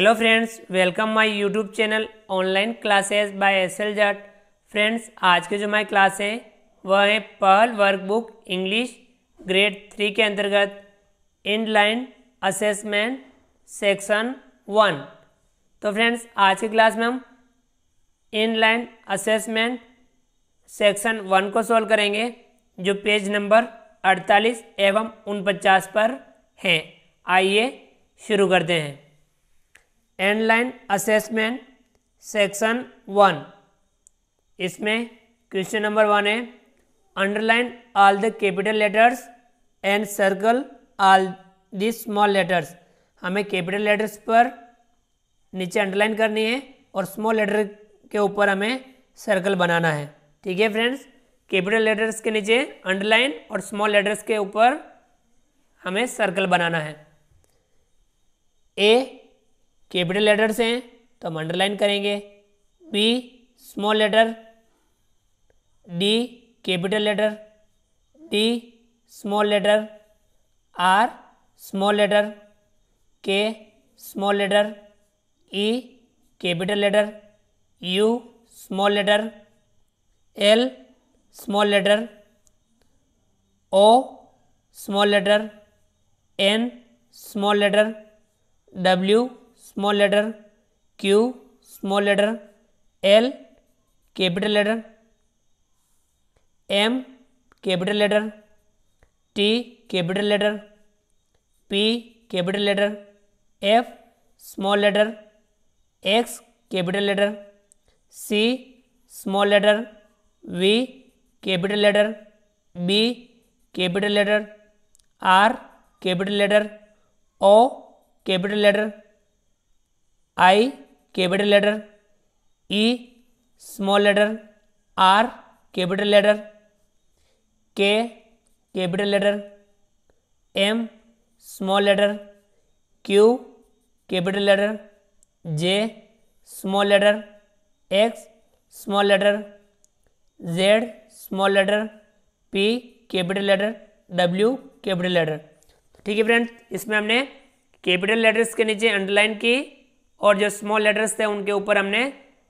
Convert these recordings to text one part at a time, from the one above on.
hello friends welcome my YouTube channel online classes by S L Jat friends आज की जो हमारी क्लास है वह है पहल वर्कबुक इंग्लिश ग्रेड थ्री के अंतर्गत in line assessment section one तो फ्रेंड्स आज की क्लास में हम in line assessment section one को सॉल्व करेंगे जो पेज नंबर अड़तालीस एवं उनपचास पर हैं आइए शुरू करते हैं end line assessment section one इसमें क्वेश्चन नंबर वन है underline all the capital letters and circle all the small letters हमें कैपिटल लेटर्स पर नीचे अंडरलाइन करनी है और स्मॉल लेटर के ऊपर हमें सर्कल बनाना है ठीक है फ्रेंड्स कैपिटल लेटर्स के नीचे अंडरलाइन और स्मॉल लेटर्स के ऊपर हमें सर्कल बनाना है ए कैपिटल लेटर से हैं तो हम अंडरलाइन करेंगे B small letter D capital letter D small letter R small letter K small letter E capital letter U small letter L small letter O small letter N small letter W small letter Q small letter L capital letter M capital letter T capital letter P capital letter F small letter X capital letter C small letter V capital letter B capital letter R capital letter O capital letter I capital letter E small letter R capital letter K capital letter M small letter Q capital letter J small letter X small letter Z small letter P capital letter W capital letter ठीक है friends इसमें हमने capital letters के नीचे underline की और जो small letters थे उनके ऊपर हमने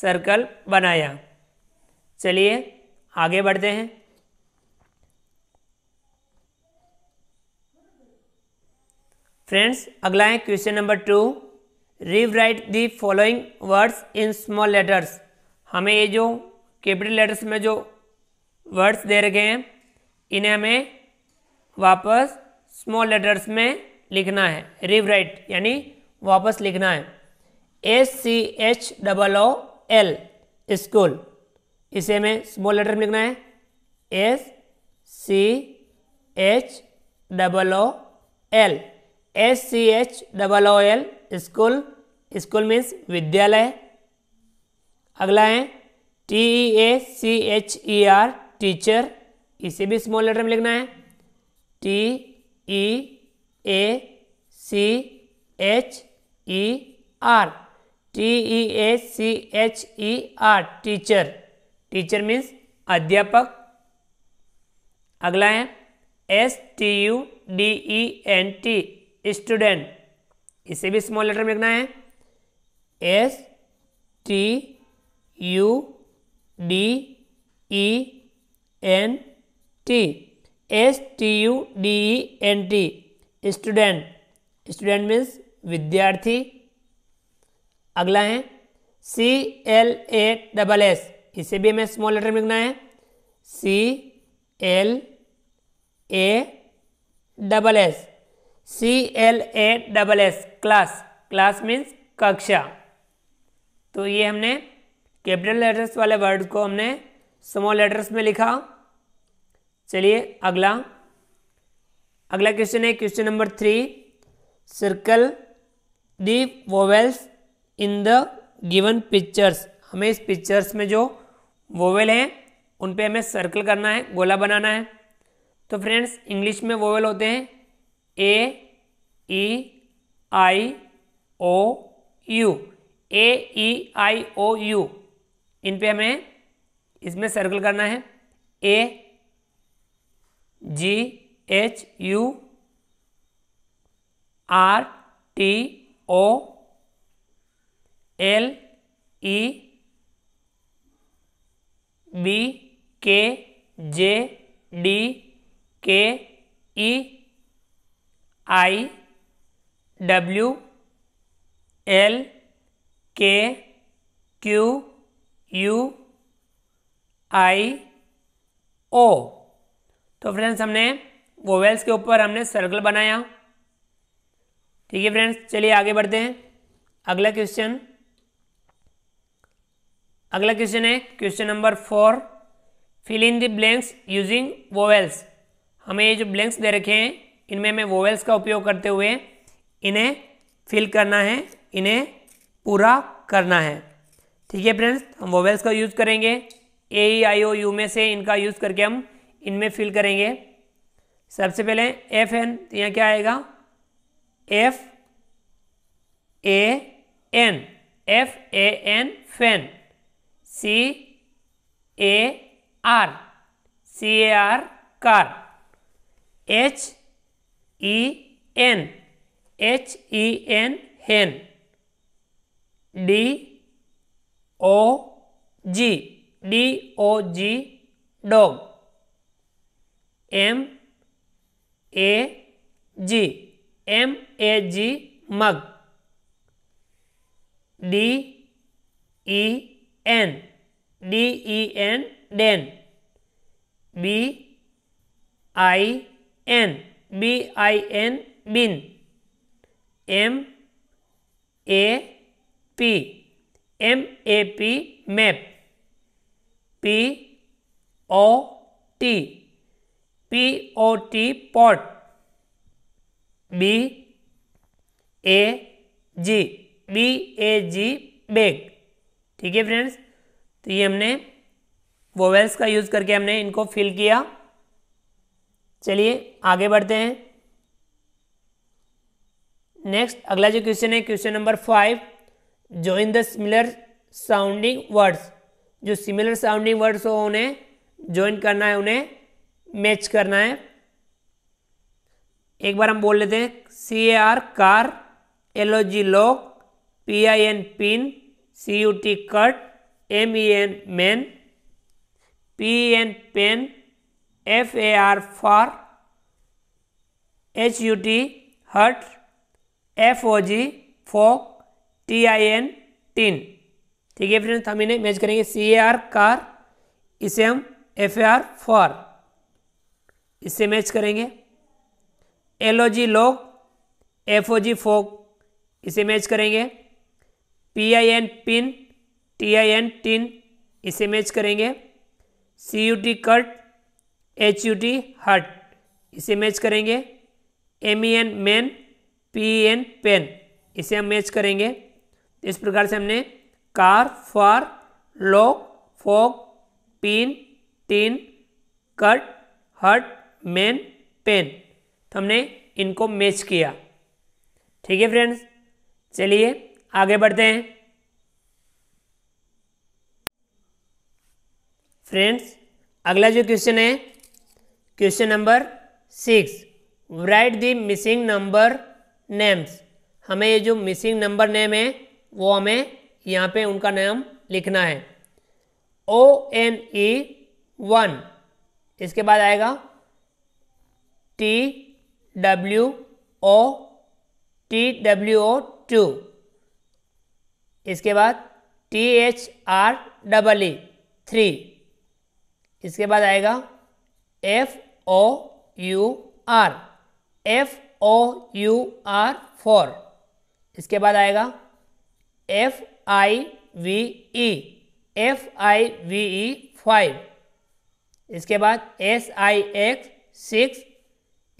सर्कल बनाया चलिए आगे बढ़ते हैं फ्रेंड्स अगला है question number two rewrite the following words in small letters हमें ये जो कैपिटल लेटर्स में जो वर्ड्स दे रखे हैं इन्हें हमें वापस स्मॉल लेटर्स में लिखना है रीव राइट यानी वापस लिखना है S C H double O L school इसे हमें स्मॉल लेटर में लिखना है S C H double O L S C H double O L school school means विद्यालय अगला है T E A C H E R teacher इसे भी स्मॉल लेटर में लिखना है T E A C H E R T E A C H E R teacher teacher means अध्यापक अगला है S T U D E N T student इसे भी स्मॉल लेटर में लिखना है S T U D E N T S T U D E N T student student means विद्यार्थी अगला है C L A double S इसे भी हमें स्मॉल लेटर में लिखना है C L A double S C L A double S class class means कक्षा तो ये हमने कैपिटल लेटर्स वाले वर्ड को हमने स्मॉल लेटर्स में लिखा चलिए अगला अगला क्वेश्चन है question number three circle the vowels in the given pictures हमें इस पिक्चर्स में जो वोवेल हैं उन पे हमें सर्कल करना है गोला बनाना है तो फ्रेंड्स इंग्लिश में वोवेल होते हैं ए ई आई ओ U A E I O you in पे हमें इसमें सर्कल करना है A G H U R T O L E B K J D K E I W L K Q U I O तो friends हमने vowels के ऊपर हमने सर्कल बनाया ठीक है फ्रेंड्स चलिए आगे बढ़ते हैं अगला क्वेश्चन अगला क्वेश्चन है question number four fill in the blanks using vowels हमें ये जो ब्लैंक्स दे रखे हैं इनमें हमें वोवेल्स का उपयोग करते हुए इन्हें फिल करना है इन्हें पूरा करना है ठीक है फ्रेंड्स हम वोवेल्स का यूज़ करेंगे ए ई आई ओ यू में से इनका यूज़ करके हम इनमें फिल करेंगे सबसे पहले एफ एन तो यहाँ क्या आएगा F A N F A N fan C A R C A R car H E N H E N hen D O G D O G dog M A G M A G mug D E N D E N den B I N B I N bin M A P M A P map P O T P O T pot B A G B A G bag ठीक है friends तो ये हमने vowels का use करके हमने इनको fill किया चलिए आगे बढ़ते हैं नेक्स्ट अगला जो क्वेश्चन है question number five join the similar sounding words जो सिमिलर साउंडिंग वर्ड्स हो उन्हें ज्वाइन करना है उन्हें मैच करना है एक बार हम बोल लेते हैं C A R car L O G log P I N pin C U T cut M E N man P N pen F A R far H U T hut F O G fog T I N tin ठीक है friends हम इन्हें match करेंगे सी A R car इसे हम F A R far इससे match करेंगे L O G log F O G fog इसे मैच करेंगे P I N pin T I N tin इसे मैच करेंगे C U T cut H U T hut इसे match करेंगे M E N man P N pen इसे हम match करेंगे इस प्रकार से हमने car far log fog pin tin cut hut man pen तो हमने इनको मैच किया ठीक है फ्रेंड्स चलिए आगे बढ़ते हैं फ्रेंड्स अगला जो क्वेश्चन है question number six write the missing number names हमें ये जो मिसिंग नंबर नेम है वो हमें यहाँ पे उनका नाम लिखना है ओ एन ई वन इसके बाद आएगा T W O T W O two इसके बाद T H R double E three इसके बाद आएगा F O U R F O U R four इसके बाद आएगा F I V E F I V E five इसके बाद एस आई एक्स सिक्स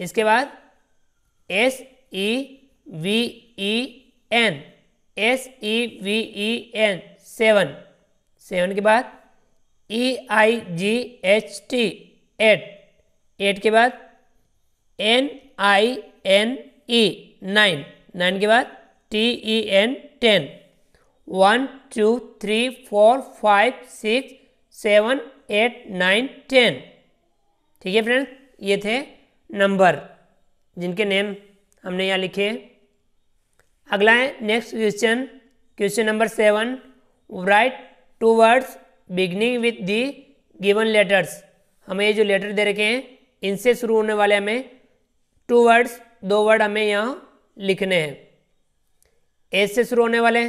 इसके बाद S E V E N S E V E N seven seven के बाद E I G H T eight eight के बाद N I N E nine nine के बाद T E N ten one two three four five six seven eight nine ten ठीक है friends ये थे नंबर जिनके नेम हमने यहाँ लिखे हैं अगला है next question question number seven write two words beginning with the given letters हमें ये जो लेटर दे रखे हैं इनसे शुरू होने वाले हमें टू वर्ड्स दो वर्ड हमें यहाँ लिखने हैं एस से शुरू होने वाले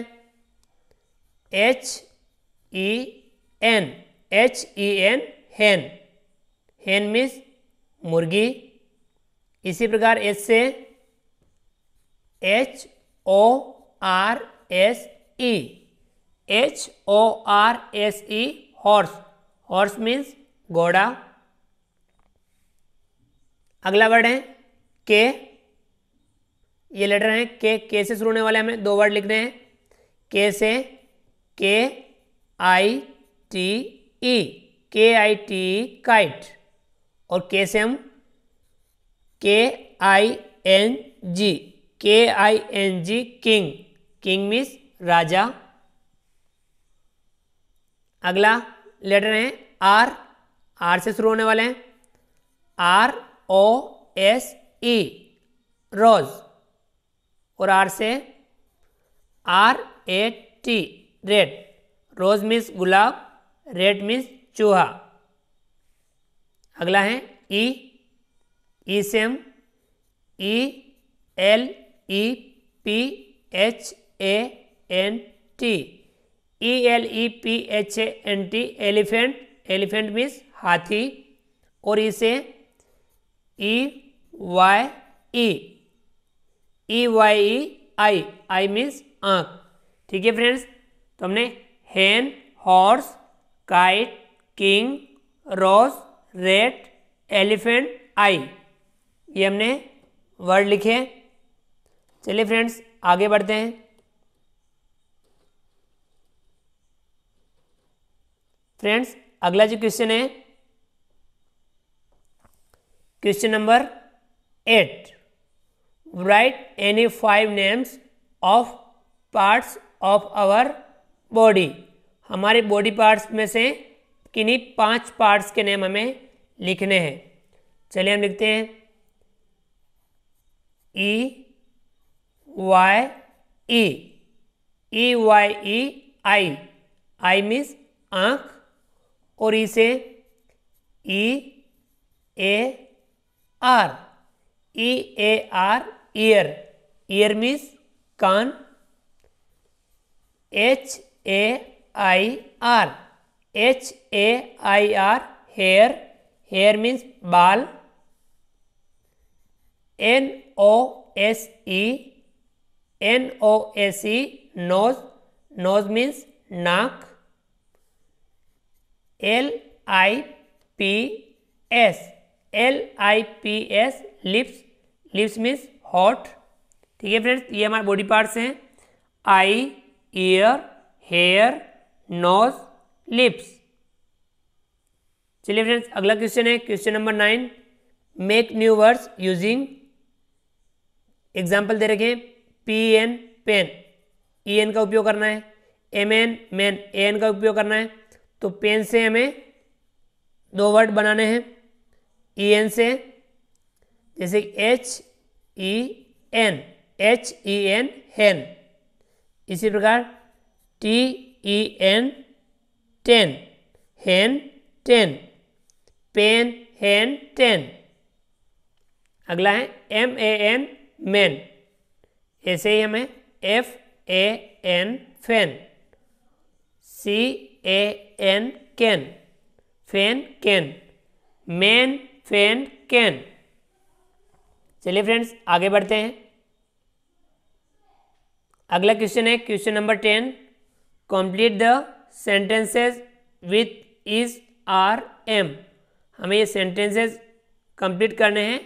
H E N H E N hen hen means मुर्गी इसी प्रकार एस से H O R S E H O R S E horse horse means घोड़ा अगला वर्ड है के ये लेटर है के के से शुरू होने वाले हमें दो वर्ड लिखने हैं के से के आई टी ई के आई टी काइट और के से हम के I N G K I N G king king means राजा अगला लेटर है आर आर से शुरू होने वाले हैं आर ओ एस ई रोज और आर से R A T rat rose means गुलाब रेड मीन्स चूहा अगला है E E same E L E P H A N T E L E P H A N T elephant elephant means हाथी और इसे E Y E E Y E eye eye means आंख ठीक है friends तो हमने hen horse kite king rose rat elephant eye ये हमने वर्ड लिखे चलिए फ्रेंड्स आगे बढ़ते हैं फ्रेंड्स अगला जो क्वेश्चन है question number eight write any five names of parts of our body हमारे बॉडी पार्ट्स में से किन्हीं पांच पार्ट्स के नेम हमें लिखने हैं चलिए हम लिखते हैं E e, Y A A Y E eye eye means आँख और इसे E A R E A R ear ear means कान H A I R H A I R hair hair means बाल N O S E N O A C nose nose means नाक L I P S L I P S lips lips means हॉट ठीक है friends ये हमारे body parts हैं eye ear hair nose lips चलिए friends अगला question है question number nine make new words using example दे रखे हैं P N pen E N का उपयोग करना है M N man A N का उपयोग करना है तो पेन से हमें दो वर्ड बनाने हैं ई e एन से जैसे H E N H E N hen इसी प्रकार T E N ten hen ten pen hen ten अगला है एम ए एन मैन ऐसे ही हमें F A N fan C A N can fan can man fan can चलिए friends आगे बढ़ते हैं अगला क्वेश्चन है question number ten complete the sentences with is are am हमें ये सेंटेंसेस कंप्लीट करने हैं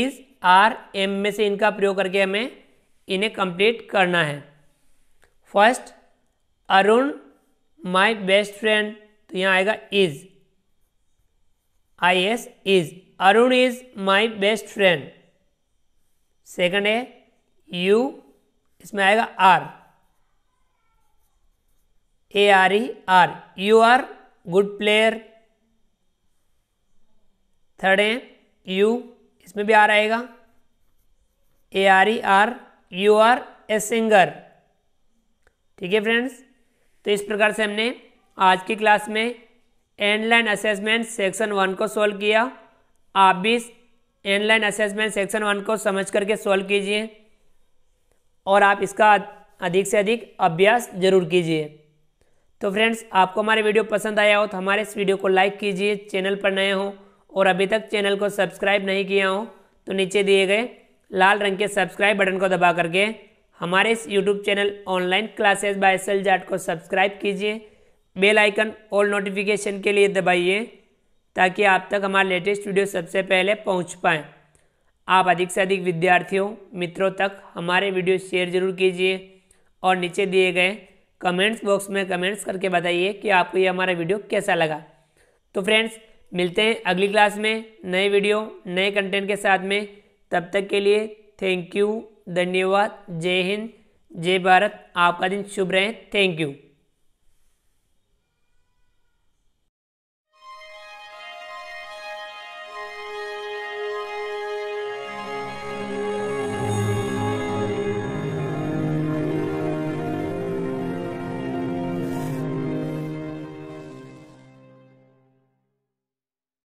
इज आर एम में से इनका प्रयोग करके हमें इन्हें कंप्लीट करना है first Arun my best friend तो यहाँ आएगा is I S is Arun is my best friend second है यू इसमें आएगा are A R E are you are good player third है यू इसमें भी आर आएगा A R E are you are a singer ठीक है फ्रेंड्स तो इस प्रकार से हमने आज की क्लास में एंड असेसमेंट सेक्शन वन को सॉल्व किया आप भी एंड असेसमेंट सेक्शन वन को समझ करके सॉल्व कीजिए और आप इसका अधिक से अधिक अभ्यास जरूर कीजिए तो फ्रेंड्स आपको हमारे वीडियो पसंद आया हो तो हमारे इस वीडियो को लाइक कीजिए चैनल पर नए हो और अभी तक चैनल को सब्सक्राइब नहीं किया हो तो नीचे दिए गए लाल रंग के सब्सक्राइब बटन को दबा करके हमारे इस YouTube channel online classes by S Jat को सब्सक्राइब कीजिए बेल आइकन ऑल नोटिफिकेशन के लिए दबाइए ताकि आप तक हमारे लेटेस्ट वीडियो सबसे पहले पहुंच पाएँ आप अधिक से अधिक विद्यार्थियों मित्रों तक हमारे वीडियो शेयर जरूर कीजिए और नीचे दिए गए कमेंट्स बॉक्स में कमेंट्स करके बताइए कि आपको ये हमारा वीडियो कैसा लगा तो फ्रेंड्स मिलते हैं अगली क्लास में नए वीडियो नए कंटेंट के साथ में तब तक के लिए थैंक यू धन्यवाद जय हिंद जय भारत आपका दिन शुभ रहे थैंक यू